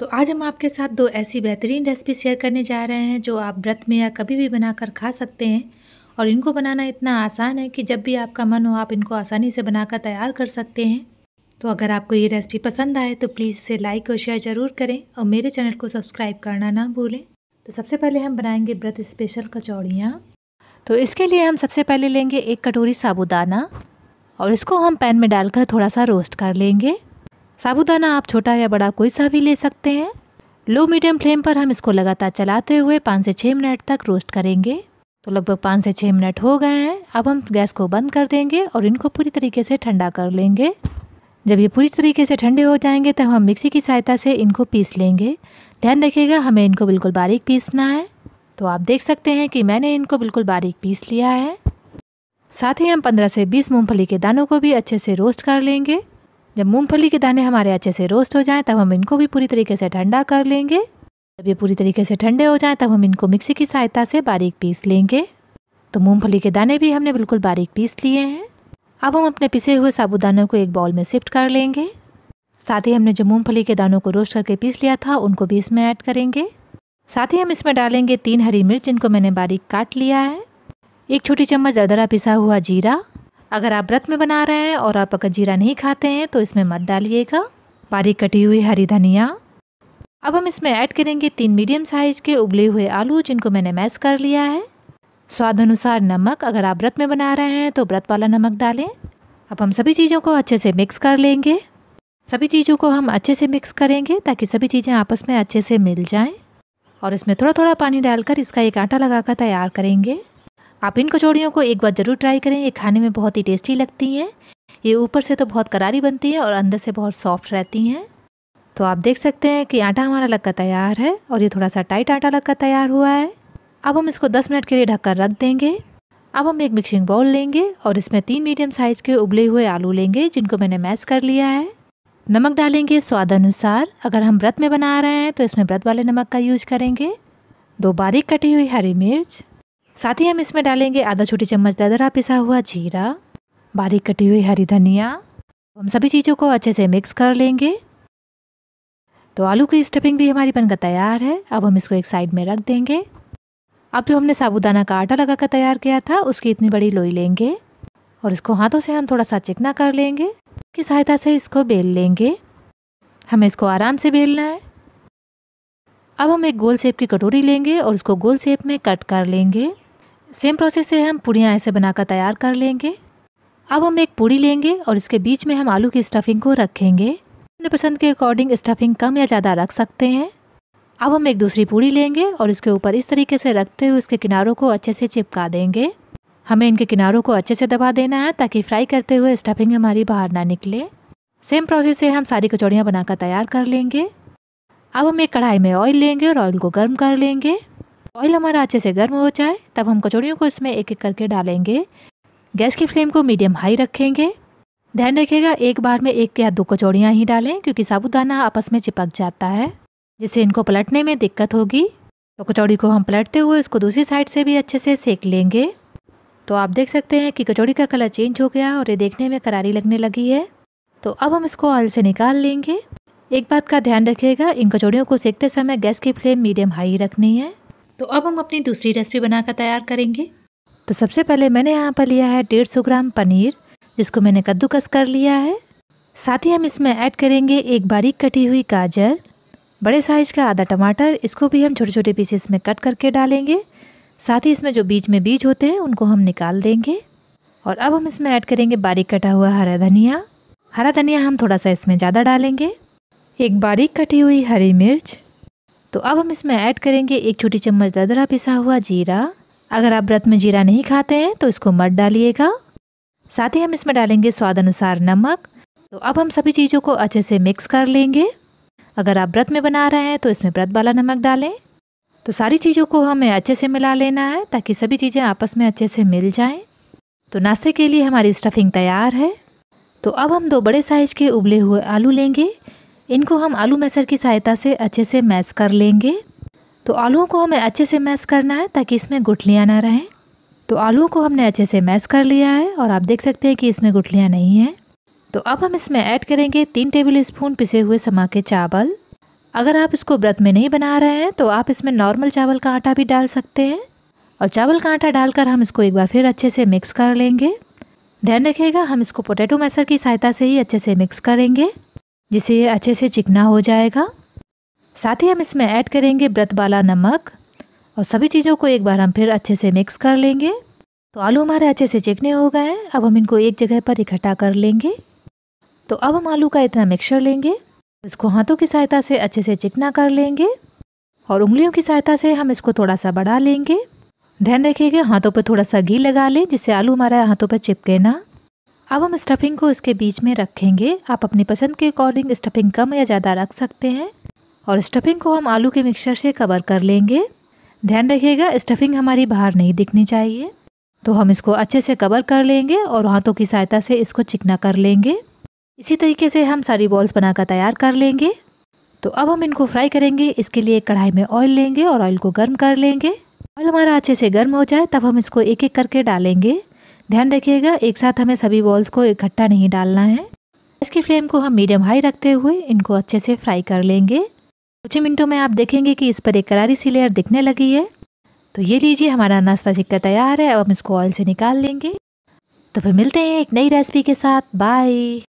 तो आज हम आपके साथ दो ऐसी बेहतरीन रेसिपी शेयर करने जा रहे हैं जो आप व्रत में या कभी भी बनाकर खा सकते हैं और इनको बनाना इतना आसान है कि जब भी आपका मन हो आप इनको आसानी से बनाकर तैयार कर सकते हैं तो अगर आपको ये रेसिपी पसंद आए तो प्लीज़ इसे लाइक और शेयर ज़रूर करें और मेरे चैनल को सब्सक्राइब करना ना भूलें तो सबसे पहले हम बनाएंगे व्रत स्पेशल कचौड़ियाँ तो इसके लिए हम सबसे पहले लेंगे एक कटोरी साबुदाना और इसको हम पैन में डालकर थोड़ा सा रोस्ट कर लेंगे साबुदाना आप छोटा या बड़ा कोई सा भी ले सकते हैं लो मीडियम फ्लेम पर हम इसको लगातार चलाते हुए पाँच से छः मिनट तक रोस्ट करेंगे तो लगभग पाँच से छः मिनट हो गए हैं अब हम गैस को बंद कर देंगे और इनको पूरी तरीके से ठंडा कर लेंगे जब ये पूरी तरीके से ठंडे हो जाएंगे तब हम मिक्सी की सहायता से इनको पीस लेंगे ध्यान रखिएगा हमें इनको बिल्कुल बारीक पीसना है तो आप देख सकते हैं कि मैंने इनको बिल्कुल बारीक पीस लिया है साथ ही हम 15 से 20 मूंगफली के दानों को भी अच्छे से रोस्ट कर लेंगे जब मूंगफली के दाने हमारे अच्छे से रोस्ट हो जाएं तब हम इनको भी पूरी तरीके से ठंडा कर लेंगे जब ये पूरी तरीके से ठंडे हो जाएं तब हम इनको मिक्सी की सहायता से बारीक पीस लेंगे तो मूंगफली के दाने भी हमने बिल्कुल बारीक पीस लिए हैं अब हम अपने पिसे हुए साबुदानों को एक बाउल में शिफ्ट कर लेंगे साथ ही हमने जो मूँगफली के दानों को रोस्ट करके पीस लिया था उनको भी इसमें ऐड करेंगे साथ ही हम इसमें डालेंगे तीन हरी मिर्च जिनको मैंने बारीक काट लिया है एक छोटी चम्मच दरदरा पिसा हुआ जीरा अगर आप व्रत में बना रहे हैं और आप अगर जीरा नहीं खाते हैं तो इसमें मत डालिएगा बारीक कटी हुई हरी धनिया अब हम इसमें ऐड करेंगे तीन मीडियम साइज़ के उबले हुए आलू जिनको मैंने मैश कर लिया है स्वाद अनुसार नमक अगर आप व्रत में बना रहे हैं तो व्रत वाला नमक डालें अब हम सभी चीज़ों को अच्छे से मिक्स कर लेंगे सभी चीज़ों को हम अच्छे से मिक्स करेंगे ताकि सभी चीज़ें आपस में अच्छे से मिल जाएं और इसमें थोड़ा थोड़ा पानी डालकर इसका एक आटा लगाकर तैयार करेंगे आप इन कचौड़ियों को एक बार ज़रूर ट्राई करें ये खाने में बहुत ही टेस्टी लगती हैं ये ऊपर से तो बहुत करारी बनती है और अंदर से बहुत सॉफ्ट रहती हैं तो आप देख सकते हैं कि आटा हमारा का तैयार है और ये थोड़ा सा टाइट आटा का तैयार हुआ है अब हम इसको 10 मिनट के लिए ढककर रख देंगे अब हम एक मिक्सिंग बाउल लेंगे और इसमें तीन मीडियम साइज़ के उबले हुए आलू लेंगे जिनको मैंने मैश कर लिया है नमक डालेंगे स्वाद अनुसार अगर हम व्रत में बना रहे हैं तो इसमें व्रत वाले नमक का यूज करेंगे दो बारीक कटी हुई हरी मिर्च साथ ही हम इसमें डालेंगे आधा छोटी चम्मच ददरा पिसा हुआ जीरा बारीक कटी हुई हरी धनिया तो हम सभी चीज़ों को अच्छे से मिक्स कर लेंगे तो आलू की स्टफिंग भी हमारी बनकर तैयार है अब हम इसको एक साइड में रख देंगे अब जो हमने साबुदाना का आटा लगा कर तैयार किया था उसकी इतनी बड़ी लोई लेंगे और इसको हाथों से हम थोड़ा सा चिकना कर लेंगे की सहायता से इसको बेल लेंगे हमें इसको आराम से बेलना है अब हम एक गोल शेप की कटोरी लेंगे और उसको गोल शेप में कट कर लेंगे सेम प्रोसेस से हम पूड़ियाँ ऐसे बनाकर तैयार कर लेंगे अब हम एक पूड़ी लेंगे और इसके बीच में हम आलू की स्टफिंग को रखेंगे अपने पसंद के अकॉर्डिंग स्टफिंग कम या ज़्यादा रख सकते हैं अब हम एक दूसरी पूड़ी लेंगे और इसके ऊपर इस तरीके से रखते हुए इसके किनारों को अच्छे से चिपका देंगे हमें इनके किनारों को अच्छे से दबा देना है ताकि फ्राई करते हुए स्टफिंग हमारी बाहर ना निकले सेम प्रोसेस से हम सारी कचौड़ियाँ बनाकर तैयार कर लेंगे अब हम एक कढ़ाई में ऑयल लेंगे और ऑयल को गर्म कर लेंगे ऑयल हमारा अच्छे से गर्म हो जाए तब हम कचौड़ियों को इसमें एक एक करके डालेंगे गैस की फ्लेम को मीडियम हाई रखेंगे ध्यान रखिएगा एक बार में एक या दो कचौड़ियाँ ही डालें क्योंकि साबुदाना आपस में चिपक जाता है जिससे इनको पलटने में दिक्कत होगी तो कचौड़ी को हम पलटते हुए इसको दूसरी साइड से भी अच्छे से सेक लेंगे तो आप देख सकते हैं कि कचौड़ी का कलर चेंज हो गया और ये देखने में करारी लगने लगी है तो अब हम इसको ऑयल से निकाल लेंगे एक बात का ध्यान रखिएगा इन कचौड़ियों को सेकते समय गैस की फ्लेम मीडियम हाई रखनी है तो अब हम अपनी दूसरी रेसिपी बनाकर तैयार करेंगे तो सबसे पहले मैंने यहाँ पर लिया है डेढ़ सौ ग्राम पनीर जिसको मैंने कद्दूकस कर लिया है साथ ही हम इसमें ऐड करेंगे एक बारीक कटी हुई गाजर बड़े साइज़ का आधा टमाटर इसको भी हम छोटे छोटे पीसेस में कट करके डालेंगे साथ ही इसमें जो बीच में बीज होते हैं उनको हम निकाल देंगे और अब हम इसमें ऐड करेंगे बारीक कटा हुआ हरा धनिया हरा धनिया हम थोड़ा सा इसमें ज़्यादा डालेंगे एक बारीक कटी हुई हरी मिर्च तो अब हम इसमें ऐड करेंगे एक छोटी चम्मच दरदरा पिसा हुआ जीरा अगर आप व्रत में जीरा नहीं खाते हैं तो इसको मत डालिएगा साथ ही हम इसमें डालेंगे स्वाद अनुसार नमक तो अब हम सभी चीज़ों को अच्छे से मिक्स कर लेंगे अगर आप व्रत में बना रहे हैं तो इसमें व्रत वाला नमक डालें तो सारी चीज़ों को हमें अच्छे से मिला लेना है ताकि सभी चीज़ें आपस में अच्छे से मिल जाएं तो नाश्ते के लिए हमारी स्टफिंग तैयार है तो अब हम दो बड़े साइज के उबले हुए आलू लेंगे इनको हम आलू मैसर की सहायता से अच्छे से मैश कर लेंगे तो आलूओं को हमें अच्छे से मैश करना है ताकि इसमें गुठलियाँ ना रहें तो आलूओं को हमने अच्छे से मैश कर लिया है और आप देख सकते हैं कि इसमें गुठलियाँ नहीं हैं तो अब हम इसमें ऐड करेंगे तीन टेबल स्पून पिसे हुए समा के चावल अगर आप इसको व्रत में नहीं बना रहे हैं तो आप इसमें नॉर्मल चावल का आटा भी डाल सकते हैं और चावल का आटा डालकर हम इसको एक बार फिर अच्छे से मिक्स कर लेंगे ध्यान रखिएगा हम इसको पोटैटो मैसर की सहायता से ही अच्छे से मिक्स करेंगे जिसे अच्छे से चिकना हो जाएगा साथ ही हम इसमें ऐड करेंगे व्रत वाला नमक और सभी चीज़ों को एक बार हम फिर अच्छे से मिक्स कर लेंगे तो आलू हमारे अच्छे से चिकने हो गए हैं अब हम इनको एक जगह पर इकट्ठा कर लेंगे तो अब हम आलू का इतना मिक्सर लेंगे इसको हाथों की सहायता से अच्छे से चिकना कर लेंगे और उंगलियों की सहायता से हम इसको थोड़ा सा बढ़ा लेंगे ध्यान रखिएगा हाथों पर थोड़ा सा घी लगा लें जिससे आलू हमारा हाथों पर चिपके ना अब हम स्टफिंग को इसके बीच में रखेंगे आप अपनी पसंद के अकॉर्डिंग स्टफिंग कम या ज़्यादा रख सकते हैं और स्टफिंग को हम आलू के मिक्सचर से कवर कर लेंगे ध्यान रखिएगा स्टफिंग हमारी बाहर नहीं दिखनी चाहिए तो हम इसको अच्छे से कवर कर लेंगे और हाथों की सहायता से इसको चिकना कर लेंगे इसी तरीके से हम सारी बॉल्स बनाकर तैयार कर लेंगे तो अब हम इनको फ्राई करेंगे इसके लिए कढ़ाई में ऑयल लेंगे और ऑयल को गर्म कर लेंगे ऑयल हमारा अच्छे से गर्म हो जाए तब हम इसको एक एक करके डालेंगे ध्यान रखिएगा एक साथ हमें सभी बॉल्स को इकट्ठा नहीं डालना है गैस की फ्लेम को हम मीडियम हाई रखते हुए इनको अच्छे से फ्राई कर लेंगे कुछ ही मिनटों में आप देखेंगे कि इस पर एक करारी सी लेयर दिखने लगी है तो ये लीजिए हमारा नाश्ता सिक्का तैयार है अब हम इसको ऑयल से निकाल लेंगे तो फिर मिलते हैं एक नई रेसिपी के साथ बाय